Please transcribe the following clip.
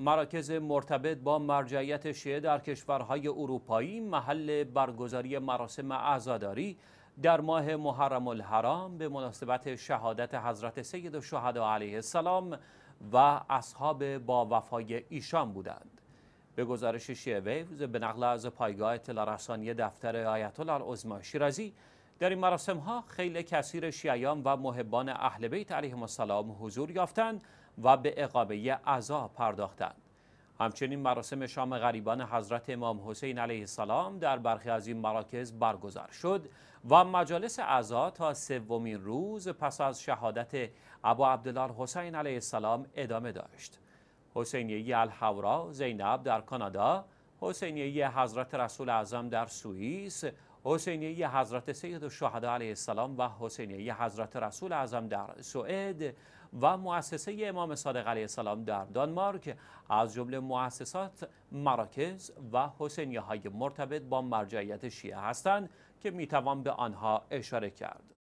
مراکز مرتبط با مرجعیت شیعه در کشورهای اروپایی محل برگزاری مراسم عزاداری در ماه محرم الحرام به مناسبت شهادت حضرت سید و علیه السلام و اصحاب با وفای ایشان بودند به گزارش شیعه ویوز به نقل از پایگاه اطلاع رسانی دفتر آیت الله شیرازی در این مراسم ها خیلی کثیر شیعیان و محبان اهل بیت علیهم السلام حضور یافتند و به اقابه اعضا پرداختند همچنین مراسم شام غریبان حضرت امام حسین علیه السلام در برخی از این مراکز برگزار شد و مجالس اعضا تا سومین روز پس از شهادت ابو عبدالله حسین علیه السلام ادامه داشت حسینیه الحورا زینب در کانادا حسینیه حضرت رسول اعظم در سوئیس حسینیه حضرت سید الشهدا علیه السلام و حسینیه حضرت رسول اعظم در سوئد و مؤسسه امام صادق علیه السلام در دانمارک از جمله مؤسسات مراکز و حسینیه های مرتبط با مرجعیت شیعه هستند که میتوان به آنها اشاره کرد.